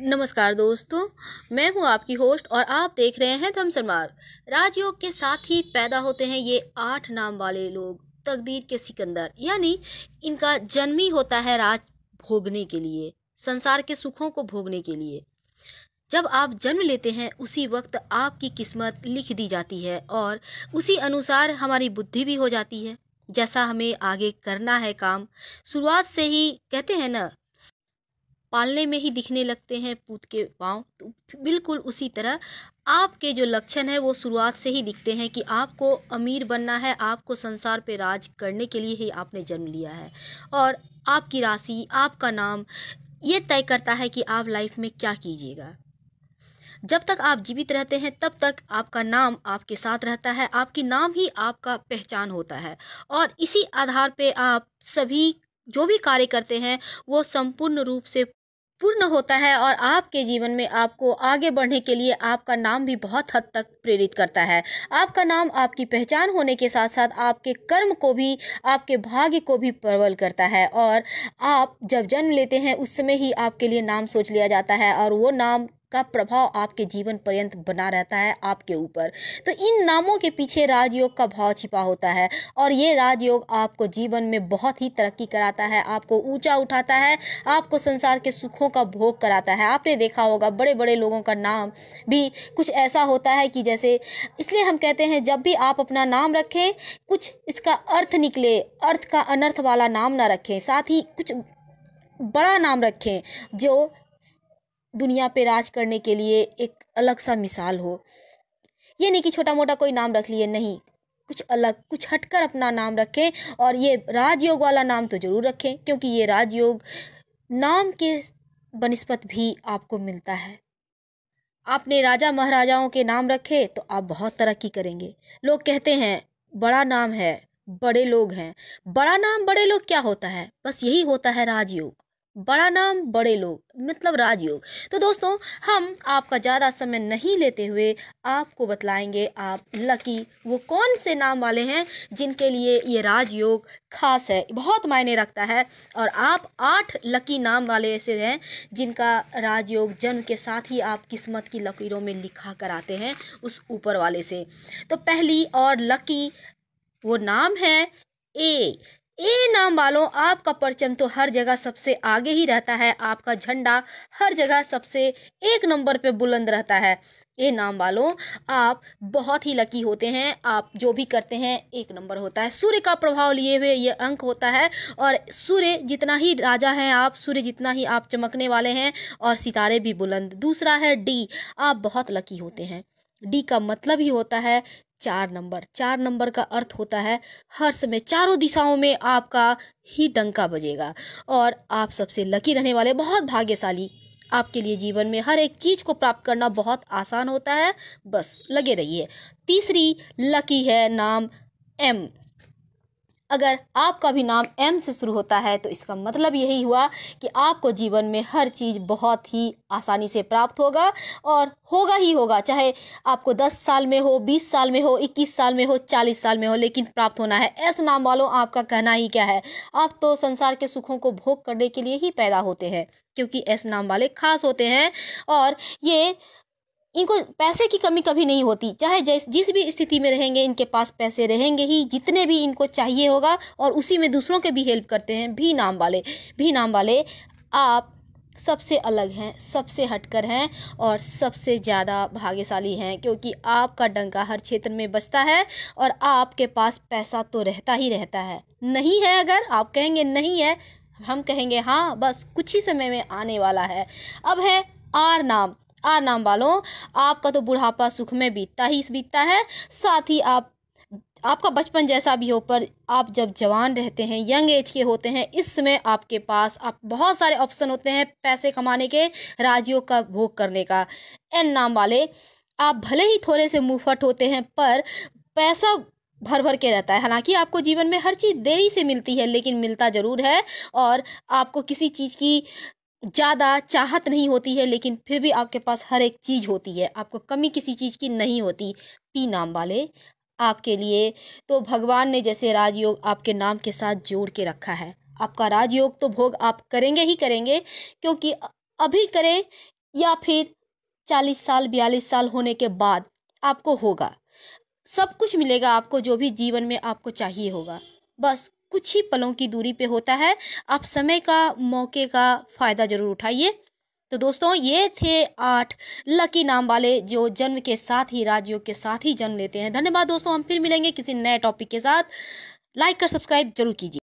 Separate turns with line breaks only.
नमस्कार दोस्तों मैं हूं आपकी होस्ट और आप देख रहे हैं धम मार्ग राजयोग के साथ ही पैदा होते हैं ये आठ नाम वाले लोग तकदीर के सिकंदर यानी इनका जन्म ही होता है राज भोगने के लिए संसार के सुखों को भोगने के लिए जब आप जन्म लेते हैं उसी वक्त आपकी किस्मत लिख दी जाती है और उसी अनुसार हमारी बुद्धि भी हो जाती है जैसा हमें आगे करना है काम शुरुआत से ही कहते हैं ना पालने में ही दिखने लगते हैं पूत के पाँव तो बिल्कुल उसी तरह आपके जो लक्षण है वो शुरुआत से ही दिखते हैं कि आपको अमीर बनना है आपको संसार पे राज करने के लिए ही आपने जन्म लिया है और आपकी राशि आपका नाम ये तय करता है कि आप लाइफ में क्या कीजिएगा जब तक आप जीवित रहते हैं तब तक आपका नाम आपके साथ रहता है आपकी नाम ही आपका पहचान होता है और इसी आधार पे आप सभी जो भी कार्य करते हैं वो संपूर्ण रूप से पूर्ण होता है और आपके जीवन में आपको आगे बढ़ने के लिए आपका नाम भी बहुत हद तक प्रेरित करता है आपका नाम आपकी पहचान होने के साथ साथ आपके कर्म को भी आपके भाग्य को भी प्रबल करता है और आप जब जन्म लेते हैं उस समय ही आपके लिए नाम सोच लिया जाता है और वो नाम का प्रभाव आपके जीवन पर्यंत बना रहता है आपके ऊपर तो इन नामों के पीछे राजयोग का भाव छिपा होता है और ये राजयोग आपको जीवन में बहुत ही तरक्की कराता है आपको ऊंचा उठाता है आपको संसार के सुखों का भोग कराता है आपने देखा होगा बड़े बड़े लोगों का नाम भी कुछ ऐसा होता है कि जैसे इसलिए हम कहते हैं जब भी आप अपना नाम रखें कुछ इसका अर्थ निकले अर्थ का अनर्थ वाला नाम ना रखें साथ ही कुछ बड़ा नाम रखें जो दुनिया पे राज करने के लिए एक अलग सा मिसाल हो ये नहीं कि छोटा मोटा कोई नाम रख लिए नहीं कुछ अलग कुछ हटकर अपना नाम रखें और ये राजयोग वाला नाम तो ज़रूर रखें क्योंकि ये राजयोग नाम के बनस्पत भी आपको मिलता है आपने राजा महाराजाओं के नाम रखे तो आप बहुत तरक्की करेंगे लोग कहते हैं बड़ा नाम है बड़े लोग हैं बड़ा नाम बड़े लोग क्या होता है बस यही होता है राजयोग बड़ा नाम बड़े लोग मतलब राजयोग तो दोस्तों हम आपका ज़्यादा समय नहीं लेते हुए आपको बतलाएंगे आप लकी वो कौन से नाम वाले हैं जिनके लिए ये राजयोग खास है बहुत मायने रखता है और आप आठ लकी नाम वाले ऐसे हैं जिनका राजयोग जन्म के साथ ही आप किस्मत की लकीरों में लिखा कराते हैं उस ऊपर वाले से तो पहली और लकी वो नाम है ए ए नाम वालों आपका परचम तो हर जगह सबसे आगे ही रहता है आपका झंडा हर जगह सबसे एक नंबर पे बुलंद रहता है ए नाम वालों आप बहुत ही लकी होते हैं आप जो भी करते हैं एक नंबर होता है सूर्य का प्रभाव लिए हुए ये अंक होता है और सूर्य जितना ही राजा हैं आप सूर्य जितना ही आप चमकने वाले हैं और सितारे भी बुलंद दूसरा है डी आप बहुत लकी होते हैं डी का मतलब ही होता है चार नंबर चार नंबर का अर्थ होता है हर समय चारों दिशाओं में आपका ही डंका बजेगा और आप सबसे लकी रहने वाले बहुत भाग्यशाली आपके लिए जीवन में हर एक चीज़ को प्राप्त करना बहुत आसान होता है बस लगे रहिए तीसरी लकी है नाम एम अगर आपका भी नाम एम से शुरू होता है तो इसका मतलब यही हुआ कि आपको जीवन में हर चीज़ बहुत ही आसानी से प्राप्त होगा और होगा ही होगा चाहे आपको दस साल में हो बीस साल में हो इक्कीस साल में हो चालीस साल में हो लेकिन प्राप्त होना है ऐसे नाम वालों आपका कहना ही क्या है आप तो संसार के सुखों को भोग करने के लिए ही पैदा होते हैं क्योंकि ऐसे नाम वाले खास होते हैं और ये इनको पैसे की कमी कभी नहीं होती चाहे जैस जिस भी स्थिति में रहेंगे इनके पास पैसे रहेंगे ही जितने भी इनको चाहिए होगा और उसी में दूसरों के भी हेल्प करते हैं भी नाम वाले भी नाम वाले आप सबसे अलग हैं सबसे हटकर हैं और सबसे ज़्यादा भाग्यशाली हैं क्योंकि आपका डंका हर क्षेत्र में बचता है और आपके पास पैसा तो रहता ही रहता है नहीं है अगर आप कहेंगे नहीं है हम कहेंगे हाँ बस कुछ ही समय में आने वाला है अब है आर नाम आ नाम वालों आपका तो बुढ़ापा सुख में बीतता ही बीतता है साथ ही आप आपका बचपन जैसा भी हो पर आप जब जवान रहते हैं यंग एज के होते हैं इस समय आपके पास आप बहुत सारे ऑप्शन होते हैं पैसे कमाने के राज्यों का भोग करने का एन नाम वाले आप भले ही थोड़े से मुँहफट होते हैं पर पैसा भर भर के रहता है हालांकि आपको जीवन में हर चीज़ देरी से मिलती है लेकिन मिलता ज़रूर है और आपको किसी चीज़ की ज़्यादा चाहत नहीं होती है लेकिन फिर भी आपके पास हर एक चीज़ होती है आपको कमी किसी चीज़ की नहीं होती पी नाम वाले आपके लिए तो भगवान ने जैसे राजयोग आपके नाम के साथ जोड़ के रखा है आपका राजयोग तो भोग आप करेंगे ही करेंगे क्योंकि अभी करें या फिर चालीस साल बयालीस साल होने के बाद आपको होगा सब कुछ मिलेगा आपको जो भी जीवन में आपको चाहिए होगा बस कुछ ही पलों की दूरी पे होता है आप समय का मौके का फ़ायदा ज़रूर उठाइए तो दोस्तों ये थे आठ लकी नाम वाले जो जन्म के साथ ही राजयोग के साथ ही जन्म लेते हैं धन्यवाद दोस्तों हम फिर मिलेंगे किसी नए टॉपिक के साथ लाइक और सब्सक्राइब जरूर कीजिए